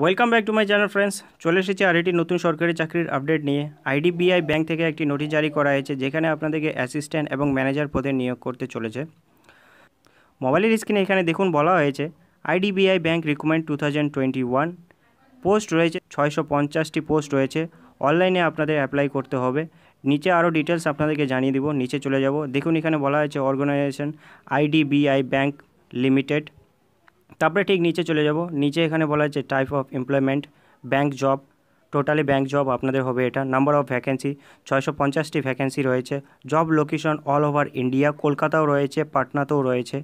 welcome back to my channel friends চলে এসেছে আর এটি নতুন সরকারি চাকরির আপডেট নিয়ে আইডিবিআই ব্যাংক থেকে একটি নোটিশ জারি করা হয়েছে যেখানে আপনাদেরকে অ্যাসিস্ট্যান্ট এবং ম্যানেজার পদে নিয়োগ করতে চলেছে মোবাইলের স্ক্রিনে এখানে দেখুন বলা হয়েছে IDBI bank recommend to post রয়েছে ছয়শো পঞ্চাশটি পোস্ট রয়েছে অনলাইনে আপনাদের অ্যাপ্লাই করতে হবে নিচে আরও ডিটেলস আপনাদেরকে জানিয়ে দিব নিচে চলে যাব দেখুন এখানে বলা হয়েছে অর্গানাইজেশন আইডিবিআই ব্যাংক লিমিটেড তারপরে ঠিক নিচে চলে যাব নিচে এখানে বলা হচ্ছে type of employment bank job totally bank job আপনাদের হবে এটা নাম্বার অফ ভ্যাকেন্সি ছয়শো পঞ্চাশটি ভ্যাকেন্সি রয়েছে job location all over India কলকাতাও রয়েছে পাটনাতেও রয়েছে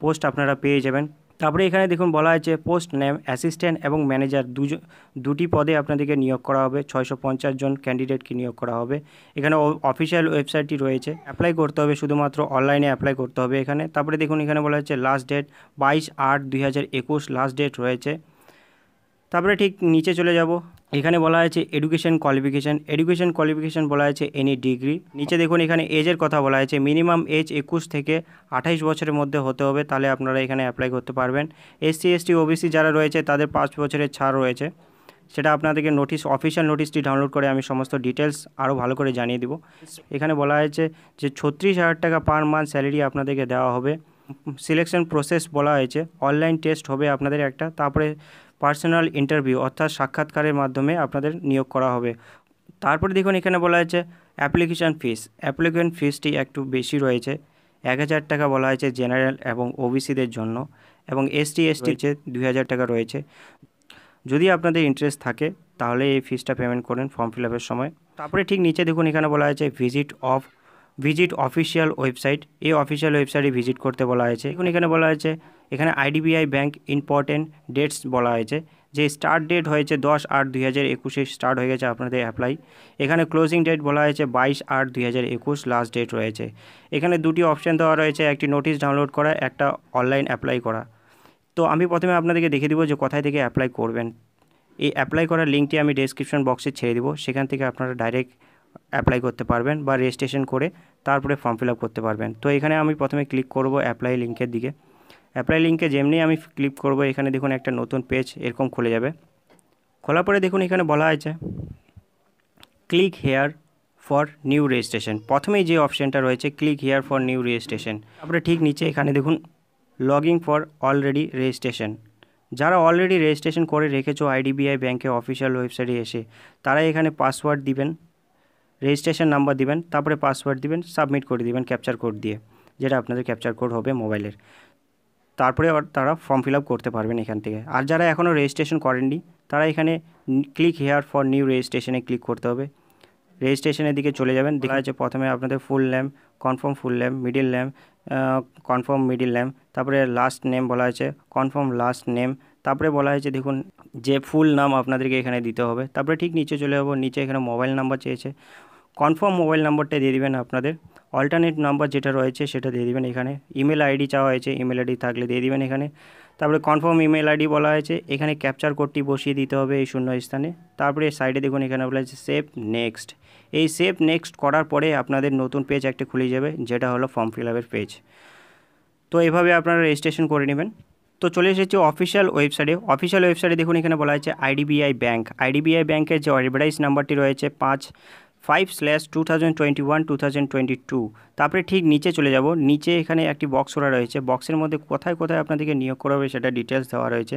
পোস্ট আপনারা পেয়ে যাবেন তারপরে এখানে দেখুন বলা হয়েছে পোস্ট নেম অ্যাসিস্ট্যান্ট এবং ম্যানেজার দুজ দুটি পদে আপনাদেরকে নিয়োগ করা হবে ছয়শো জন ক্যান্ডিডেটকে নিয়োগ করা হবে এখানে অফিসিয়াল ওয়েবসাইটটি রয়েছে অ্যাপ্লাই করতে হবে শুধুমাত্র অনলাইনে অ্যাপ্লাই করতে হবে এখানে তারপরে দেখুন এখানে বলা হচ্ছে লাস্ট ডেট বাইশ আট দুই লাস্ট ডেট রয়েছে তারপরে ঠিক নিচে চলে যাব এখানে বলা হয়েছে এডুকেশন কোয়ালিফিকেশান এডুকেশন কোয়ালিফিকেশান বলা হয়েছে এনি ডিগ্রি নিচে দেখুন এখানে এজের কথা বলা হয়েছে মিনিমাম এজ একুশ থেকে আঠাইশ বছরের মধ্যে হতে হবে তাহলে আপনারা এখানে অ্যাপ্লাই করতে পারবেন এসসি এসটি ওবিসি যারা রয়েছে তাদের পাঁচ বছরের ছাড় রয়েছে সেটা আপনাদেরকে নোটিশ অফিসিয়াল নোটিশটি ডাউনলোড করে আমি সমস্ত ডিটেলস আরও ভালো করে জানিয়ে দিব এখানে বলা হয়েছে যে ছত্রিশ হাজার টাকা পার মান্থ স্যালারি আপনাদেরকে দেওয়া হবে সিলেকশন প্রসেস বলা হয়েছে অনলাইন টেস্ট হবে আপনাদের একটা তারপরে পার্সোনাল ইন্টারভিউ অর্থাৎ সাক্ষাৎকারের মাধ্যমে আপনাদের নিয়োগ করা হবে তারপরে দেখুন এখানে বলা হয়েছে অ্যাপ্লিকেশান ফিস অ্যাপ্লিকেশন ফিসটি একটু বেশি রয়েছে এক হাজার টাকা বলা হয়েছে জেনারেল এবং ওবিসিদের জন্য এবং এসটি এসটি হচ্ছে দুই হাজার টাকা রয়েছে যদি আপনাদের ইন্টারেস্ট থাকে তাহলে এই ফিসটা পেমেন্ট করেন ফর্ম ফিল আপের সময় তারপরে ঠিক নিচে দেখুন এখানে বলা হয়েছে visit of visit official website এই অফিসিয়াল ওয়েবসাইটে ভিজিট করতে বলা হয়েছে এখন এখানে বলা হয়েছে এখানে আইডিবিআই ব্যাংক ইম্পর্টেন্ট ডেটস বলা হয়েছে যে স্টার্ট ডেট হয়েছে দশ আট দুই হাজার একুশে স্টার্ট হয়ে গেছে আপনাদের অ্যাপ্লাই এখানে ক্লোজিং ডেট বলা হয়েছে বাইশ আট দুই হাজার একুশ লাস্ট ডেট রয়েছে এখানে দুটি অপশান দেওয়া রয়েছে একটি নোটিশ ডাউনলোড করা একটা অনলাইন অ্যাপ্লাই করা তো আমি প্রথমে আপনাদেরকে দেখে দিব যে কোথায় থেকে অ্যাপ্লাই করবেন এই অ্যাপ্লাই করার লিঙ্কটি আমি ডেসক্রিপশন বক্সে ছেড়ে দিব সেখান থেকে আপনারা ডাইরেক্ট অ্যাপ্লাই করতে পারবেন বা রেজিস্ট্রেশন করে তারপরে ফর্ম ফিল করতে পারবেন তো এখানে আমি প্রথমে ক্লিক করব অ্যাপ্লাই লিঙ্কের দিকে অ্যাপ্লাই লিঙ্কে যেমনি আমি ক্লিক করব এখানে দেখুন একটা নতুন পেজ এরকম খুলে যাবে খোলার পরে দেখুন এখানে বলা হয়েছে click here for new registration প্রথমেই যে অপশানটা রয়েছে click here for new registration তারপরে ঠিক নিচে এখানে দেখুন লগিং ফর অলরেডি রেজিস্ট্রেশন যারা অলরেডি রেজিস্ট্রেশন করে রেখেছো আইডিবিআই ব্যাঙ্কে অফিসিয়াল ওয়েবসাইটে এসে তারা এখানে পাসওয়ার্ড দিবেন রেজিস্ট্রেশন নাম্বার দিবেন তারপরে পাসওয়ার্ড দিবেন সাবমিট করে দিবেন ক্যাপচার কোড দিয়ে যেটা আপনাদের ক্যাপচার কোড হবে মোবাইলের তারপরে আবার তারা ফর্ম ফিল আপ করতে পারবেন এখান থেকে আর যারা এখনও রেজিস্ট্রেশন করেননি তারা এখানে ক্লিক হেয়ার ফর নিউ রেজিস্ট্রেশনে ক্লিক করতে হবে রেজিস্ট্রেশনের দিকে চলে যাবেন দেখা যাচ্ছে প্রথমে আপনাদের full name confirm full name middle name confirm middle name তারপরে লাস্ট নেম বলা হয়েছে কনফার্ম লাস্ট নেম তারপরে বলা হয়েছে দেখুন যে ফুল নাম আপনাদেরকে এখানে দিতে হবে তারপরে ঠিক নিচে চলে যাবো নিচে এখানে মোবাইল নাম্বার চেয়েছে কনফার্ম মোবাইল নাম্বারটা দিয়ে দেবেন আপনাদের অল্টারনেট নাম্বার যেটা রয়েছে সেটা দিয়ে দেবেন এখানে ইমেল আইডি চাওয়া হয়েছে ইমেল আইডি থাকলে দিয়ে দেবেন এখানে তারপরে কনফার্ম ইমেল আইডি বলা হয়েছে এখানে ক্যাপচার কোডটি বসিয়ে দিতে হবে এই শূন্য স্থানে তারপরে সাইডে দেখুন এখানে বলা হয়েছে সেভ নেক্সট এই সেভ নেক্সট করার পরে আপনাদের নতুন পেজ একটা খুলে যাবে যেটা হলো ফর্ম ফিল আপের পেজ তো এভাবে আপনারা রেজিস্ট্রেশন করে নেবেন তো চলে এসেছে অফিসিয়াল ওয়েবসাইটে অফিসিয়াল ওয়েবসাইটে দেখুন এখানে বলা হয়েছে আইডিবিআই ব্যাঙ্ক আইডিবিআই ব্যাঙ্কের যে অ্যাডভার্টাইজ নাম্বারটি রয়েছে পাঁচ five slash two thousand twenty one two thousand twenty two তারপরে ঠিক নিচে চলে যাব নিচে এখানে একটি বক্স ওরা রয়েছে বক্সের মধ্যে কোথায় কোথায় আপনাদেরকে নিয়োগ করা হবে সেটা ডিটেলস দেওয়া রয়েছে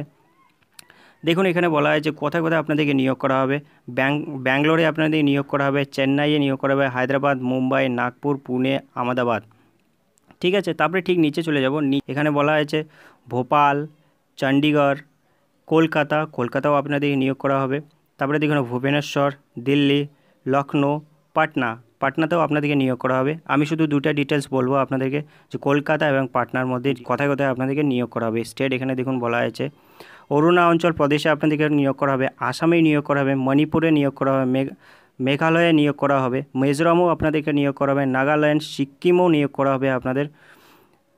দেখুন এখানে বলা হয়েছে কোথায় কোথায় আপনাদেরকে নিয়োগ করা হবে ব্যাং ব্যাঙ্গালোরে আপনাদের নিয়োগ করা হবে চেন্নাইয়ে নিয়োগ করা হবে হায়দ্রাবাদ মুম্বাই নাগপুর পুনে আহমেদাবাদ ঠিক আছে তারপরে ঠিক নিচে চলে যাব এখানে বলা হয়েছে ভোপাল চণ্ডীগড় কলকাতা কলকাতাও আপনাদেরকে নিয়োগ করা হবে তারপরে দেখুন ভুবনেশ্বর দিল্লি লখনৌ পাটনা পাটনাতেও আপনাদেরকে নিয়োগ করা হবে আমি শুধু দুটা ডিটেলস বলবো আপনাদেরকে যে কলকাতা এবং পাটনার মধ্যে কোথায় কোথায় আপনাদেরকে নিয়োগ করা হবে স্টেট এখানে দেখুন বলা হয়েছে অরুণাচল প্রদেশে আপনাদেরকে নিয়োগ করা হবে আসামে নিয়োগ করা হবে মণিপুরে নিয়োগ করা হবে মেঘালয়ে নিয়োগ করা হবে মিজোরামও আপনাদেরকে নিয়োগ করা হবে নাগাল্যান্ড সিকিমও নিয়োগ করা হবে আপনাদের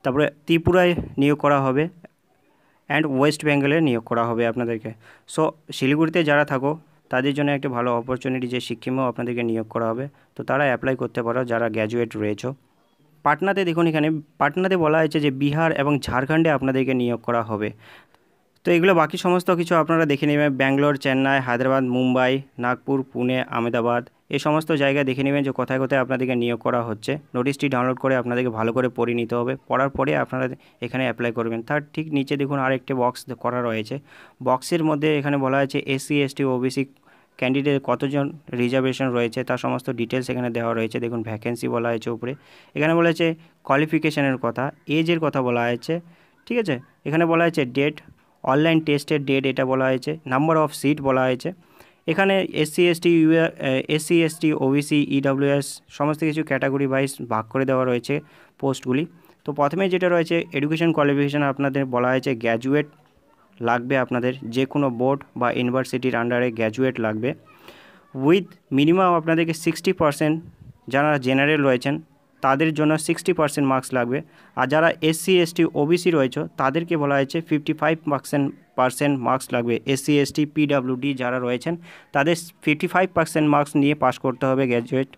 তারপরে ত্রিপুরায় নিয়োগ করা হবে অ্যান্ড ওয়েস্ট বেঙ্গলে নিয়োগ করা হবে আপনাদেরকে সো শিলিগুড়িতে যারা থাকো তাদের জন্য একটা ভালো অপরচুনিটি যে সিকিমেও আপনাদেরকে নিয়োগ করা হবে তো তারা অ্যাপ্লাই করতে পারো যারা গ্র্যাজুয়েট রয়েছে পাটনাতে দেখুন এখানে পাটনাতে বলা হয়েছে যে বিহার এবং ঝাড়খণ্ডে আপনাদেরকে নিয়োগ করা হবে তো এগুলো বাকি সমস্ত কিছু আপনারা দেখে নেবেন ব্যাঙ্গালোর চেন্নাই হায়দ্রাবাদ মুম্বাই নাগপুর পুনে আহমেদাবাদ এই সমস্ত জায়গায় দেখে নেবেন যে কোথায় কোথায় আপনাদেরকে নিয়োগ করা হচ্ছে নোটিশটি ডাউনলোড করে আপনাদেরকে ভালো করে পড়ে নিতে হবে পড়ার পরে আপনারা এখানে অ্যাপ্লাই করবেন তার ঠিক নিচে দেখুন আরেকটি বক্স করা রয়েছে বক্সের মধ্যে এখানে বলা হয়েছে এসসি এসটি ওবিসি ক্যান্ডিডেট কতজন রিজার্ভেশন রয়েছে তার সমস্ত ডিটেলস এখানে দেওয়া রয়েছে দেখুন ভ্যাকেন্সি বলা হয়েছে উপরে এখানে বলা হয়েছে কোয়ালিফিকেশানের কথা এজের কথা বলা হয়েছে ঠিক আছে এখানে বলা হয়েছে ডেট অনলাইন টেস্টের ডেট এটা বলা হয়েছে নাম্বার অফ সিট বলা হয়েছে এখানে এসসি এসটি ও এসসি এসটি ওবিসি ইডাব্লিউএস সমস্ত কিছু ক্যাটাগরি ওয়াইজ ভাগ করে দেওয়া রয়েছে পোস্টগুলি তো প্রথমে যেটা রয়েছে এডুকেশন কোয়ালিফিকেশান আপনাদের বলা হয়েছে গ্র্যাজুয়েট লাগবে আপনাদের যে কোনো বোর্ড বা ইউনিভার্সিটির আন্ডারে গ্র্যাজুয়েট লাগবে উইথ মিনিমাম আপনাদেরকে সিক্সটি পারসেন্ট যারা জেনারেল রয়েছেন তাদের জন্য সিক্সটি পার্সেন্ট মার্কস লাগবে আর যারা এসসি এসটি ওবিসি রয়েছে তাদেরকে বলা হয়েছে fifty five percent percent marks লাগবে এসসি এসটি পিডাব্লিউডি যারা রয়েছেন তাদের ফিফটি ফাইভ পার্সেন্ট মার্কস নিয়ে পাশ করতে হবে গ্র্যাজুয়েট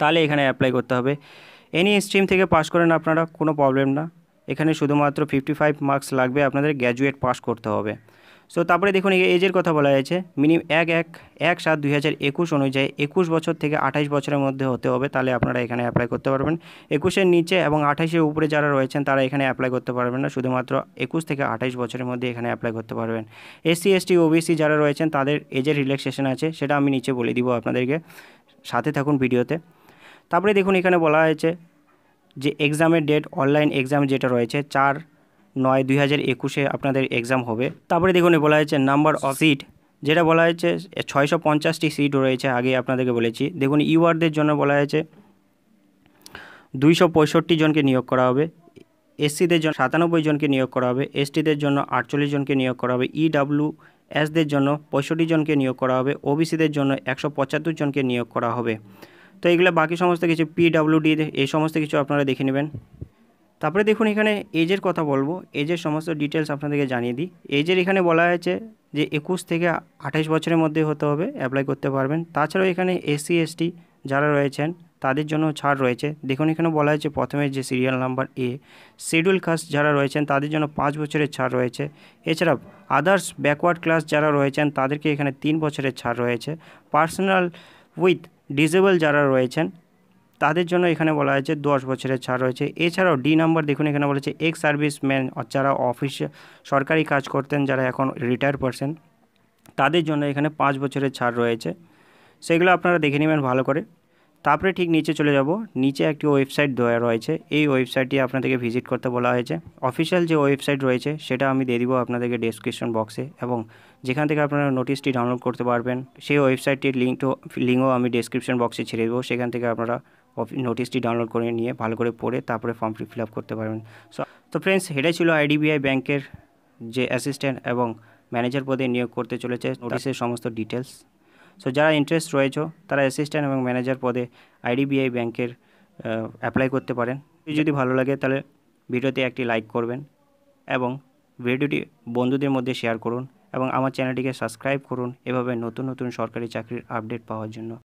তাহলে এখানে অ্যাপ্লাই করতে হবে এনি স্ট্রিম থেকে পাশ করেন আপনারা কোনো প্রবলেম না এখানে শুধুমাত্র ফিফটি ফাইভ মার্কস লাগবে আপনাদের গ্র্যাজুয়েট পাশ করতে হবে সো তারপরে দেখুন এজের কথা বলা হয়েছে মিনিমাম এক এক এক সাত দুই হাজার একুশ অনুযায়ী একুশ বছর থেকে আঠাশ বছরের মধ্যে হতে হবে তাহলে আপনারা এখানে অ্যাপ্লাই করতে পারবেন একুশের নিচে এবং আঠাশের উপরে যারা রয়েছেন তারা এখানে অ্যাপ্লাই করতে পারবেন না শুধুমাত্র একুশ থেকে আঠাশ বছরের মধ্যে এখানে অ্যাপ্লাই করতে পারবেন এসসি এসটি ওবিসি যারা রয়েছেন তাদের এজের রিল্যাক্সেশন আছে সেটা আমি নিচে বলে দিব আপনাদেরকে সাথে থাকুন ভিডিওতে তারপরে দেখুন এখানে বলা হয়েছে যে এক্সামের ডেট অনলাইন এক্সাম যেটা রয়েছে চার নয় দুই হাজার একুশে আপনাদের এক্সাম হবে তারপরে দেখুন বলা হয়েছে নাম্বার অফ সিট যেটা বলা হয়েছে ছয়শো পঞ্চাশটি সিট রয়েছে আগে আপনাদেরকে বলেছি দেখুন ইউআরদের জন্য বলা হয়েছে দুইশো পঁয়ষট্টি জনকে নিয়োগ করা হবে এসসিদের জন্য সাতানব্বই জনকে নিয়োগ করা হবে এসটিদের জন্য আটচল্লিশ জনকে নিয়োগ করা হবে ইডাব্লিউ এসদের জন্য পঁয়ষট্টি জনকে নিয়োগ করা হবে ওবিসিদের জন্য একশো পঁচাত্তর জনকে নিয়োগ করা হবে তো এগুলো বাকি সমস্ত কিছু পিডাব্লিউডি এই সমস্ত কিছু আপনারা দেখে নেবেন তারপরে দেখুন এখানে এজের কথা বলবো এজের সমস্ত ডিটেলস আপনাদেরকে জানিয়ে দিই এজের এখানে বলা হয়েছে যে একুশ থেকে আঠাশ বছরের মধ্যে হতে হবে অ্যাপ্লাই করতে পারবেন তাছাড়াও এখানে এসসি এসটি যারা রয়েছেন তাদের জন্য ছাড় রয়েছে দেখুন এখানে বলা হয়েছে প্রথমে যে সিরিয়াল নাম্বার এ শিডিউল কাস্ট যারা রয়েছেন তাদের জন্য পাঁচ বছরের ছাড় রয়েছে এছাড়া আদার্স ব্যাকওয়ার্ড ক্লাস যারা রয়েছেন তাদেরকে এখানে তিন বছরের ছাড় রয়েছে পার্সোনাল উইথ ডিজেবল যারা রয়েছেন তাদের জন্য এখানে বলা হয়েছে দশ বছরের ছাড় রয়েছে এছাড়াও ডি নাম্বার দেখুন এখানে বলেছে এক্স সার্ভিসম্যান যারা অফিস সরকারি কাজ করতেন যারা এখন রিটায়ার পারসেন তাদের জন্য এখানে পাঁচ বছরের ছাড় রয়েছে সেগুলো আপনারা দেখে নেবেন ভালো করে তারপরে ঠিক নিচে চলে যাব নিচে একটি ওয়েবসাইট দেওয়া রয়েছে এই ওয়েবসাইটটি আপনাদেরকে ভিজিট করতে বলা হয়েছে অফিসিয়াল যে ওয়েবসাইট রয়েছে সেটা আমি দিয়ে দিব আপনাদেরকে ডেসক্রিপশন বক্সে এবং যেখান থেকে আপনারা নোটিশটি ডাউনলোড করতে পারবেন সেই ওয়েবসাইটটির লিঙ্কটিও লিঙ্কও আমি ডেসক্রিপশন বক্সে ছেড়ে দেবো সেখান থেকে আপনারা নোটিশটি ডাউনলোড করে নিয়ে ভালো করে পড়ে তারপরে ফর্মটি ফিল করতে পারবেন সো তো ফ্রেন্ডস এটাই ছিল আইডিবিআই ব্যাংকের যে অ্যাসিস্ট্যান্ট এবং ম্যানেজার পদে নিয়োগ করতে চলেছে নোটিশের সমস্ত ডিটেলস সো যারা ইন্টারেস্ট রয়েছে তারা অ্যাসিস্ট্যান্ট এবং ম্যানেজার পদে আইডিবিআই ব্যাংকের অ্যাপ্লাই করতে পারেন যদি ভালো লাগে তাহলে ভিডিওতে একটি লাইক করবেন এবং ভিডিওটি বন্ধুদের মধ্যে শেয়ার করুন এবং আমার চ্যানেলটিকে সাবস্ক্রাইব করুন এভাবে নতুন নতুন সরকারি চাকরির আপডেট পাওয়ার জন্য